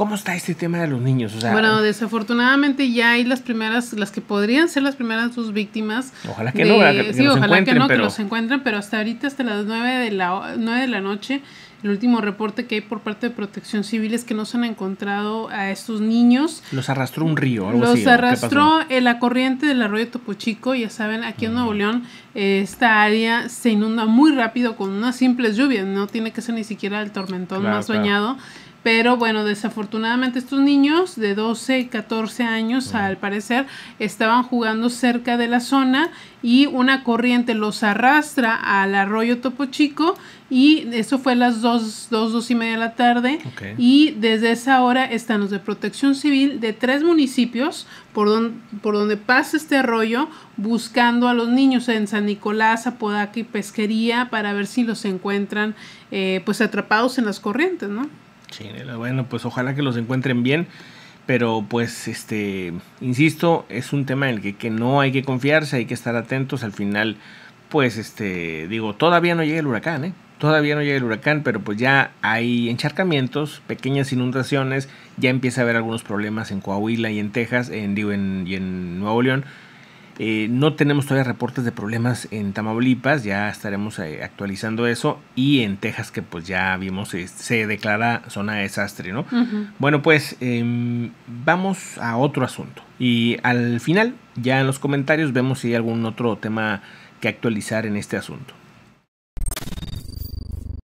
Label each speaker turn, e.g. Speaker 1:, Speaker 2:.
Speaker 1: ¿Cómo está este tema de los niños? bueno,
Speaker 2: desafortunadamente ya hay las primeras, las que podrían ser las primeras sus víctimas. Ojalá que no, que, sí, ojalá que no, que los encuentren, pero hasta ahorita, hasta las nueve de la, 9 de la noche, el último reporte que hay por parte de Protección Civil es que no se han encontrado a estos niños.
Speaker 1: Los arrastró un río, algo Los arrastró
Speaker 2: en la corriente del arroyo Topo Chico. Ya saben, aquí en Nuevo mm. León, esta área se inunda muy rápido con unas simples lluvias. No tiene que ser ni siquiera el tormentón más soñado. Pero bueno, desafortunadamente estos niños de 12 y 14 años, al parecer, estaban jugando cerca de la zona y una corriente los arrastra al arroyo Topo Chico y eso fue a las 2, 2, 2 y media de la tarde. Y desde esa hora están los de protección civil de tres municipios por, don, por donde pasa este arroyo buscando a los niños en San Nicolás, Apodaca y Pesquería para ver si los encuentran eh, pues atrapados en las corrientes, ¿no?
Speaker 1: bueno, pues ojalá que los encuentren bien. Pero pues, este, insisto, es un tema en el que, que no hay que confiarse, hay que estar atentos. Al final, pues, este, digo, todavía no llega el huracán, ¿eh? Todavía no llega el huracán, pero pues ya hay encharcamientos, pequeñas inundaciones, ya empieza a haber algunos problemas en Coahuila y en Texas, en, digo, y en Nuevo León. Eh, no tenemos todavía reportes de problemas en Tamaulipas, ya estaremos eh, actualizando eso. Y en Texas, que pues ya vimos, eh, se declara zona de desastre, ¿no? Bueno, pues em, vamos a otro asunto. Y al final, ya en los comentarios, vemos si hay algún otro tema que actualizar en este asunto.